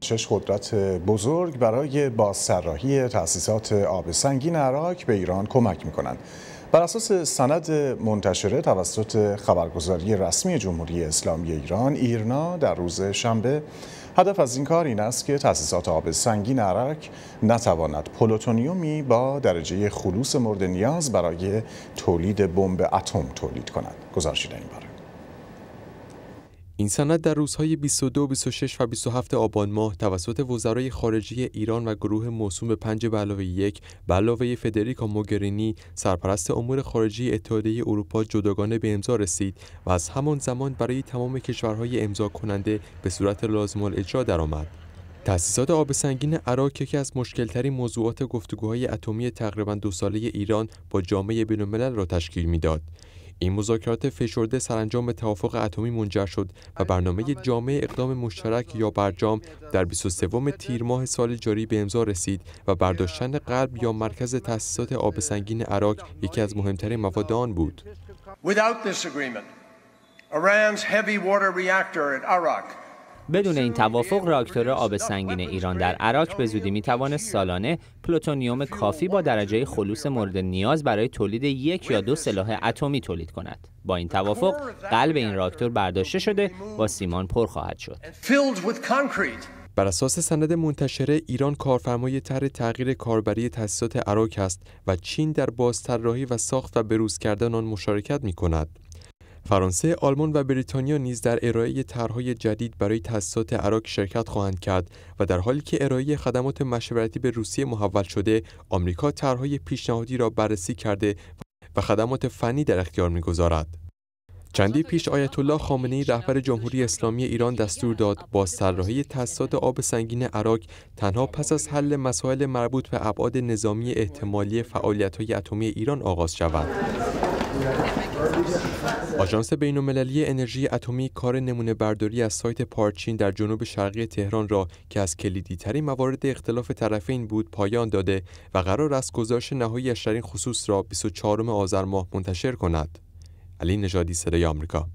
شش قدرت بزرگ برای بازسراحی تأسیسات آب سنگین عراق به ایران کمک کنند. بر اساس سند منتشره توسط خبرگزاری رسمی جمهوری اسلامی ایران ایرنا در روز شنبه هدف از این کار این است که تأسیسات آب سنگین عرق نتواند پلوتونیومی با درجه خلوص مورد نیاز برای تولید بمب اتم تولید کند گزارش این باره این سند در روزهای 22, 26 و 27 آبان ماه توسط وزرای خارجه ایران و گروه موسوم به 5 به علاوه یک به علاوه فدریکا موگرینی سرپرست امور خارجه اتحادیه اروپا جداگانه به امضا رسید و از همان زمان برای تمام کشورهای امضا کننده به صورت لازم الاجرا درآمد. تأسیسات آب سنگین عراق یکی از مشکلترین موضوعات گفتگوهای اتمی تقریبا دو ساله ایران با جامعه بین‌الملل را تشکیل می‌داد. این مذاکرات فشرده سرانجام به توافق اتمی منجر شد و برنامه جامعه اقدام مشترک یا برجام در 23 تیر ماه سال جاری به امضا رسید و برداشتن قلب یا مرکز تأسیسات آب سنگین عراق یکی از مهمترین مواد آن بود. بدون این توافق راکتور آب سنگین ایران در عراق به زودی می توانست سالانه پلوتونیوم کافی با درجه خلوص مورد نیاز برای تولید یک یا دو سلاح اتمی تولید کند. با این توافق قلب این راکتور برداشته شده با سیمان پر خواهد شد. بر اساس سند منتشره ایران کارفرمای تر تغییر کاربری تأسیسات عراق است و چین در بازطراحی و ساخت و بروز کردن آن مشارکت می کند. فرانسه، آلمان و بریتانیا نیز در ارائه طرحهای جدید برای تاسیسات عراق شرکت خواهند کرد و در حالی که ارائه خدمات مشورتی به روسیه محول شده، آمریکا طرحهای پیشنهادی را بررسی کرده و خدمات فنی در اختیار میگذارد. چندی پیش آیت الله خامنه رهبر جمهوری اسلامی ایران دستور داد با سرراهی تاسیسات آب سنگین عراق تنها پس از حل مسائل مربوط به ابعاد نظامی احتمالی فعالیت‌های اتمی ایران آغاز شود. آژانس بین‌المللی انرژی اتمی کار نمونه برداری از سایت پارچین در جنوب شرقی تهران را که از کلیدی ترین موارد اختلاف طرفین بود پایان داده و قرار است گزارش نهایی در خصوص را 24 آذر ماه منتشر کند. علی نژادی صدای آمریکا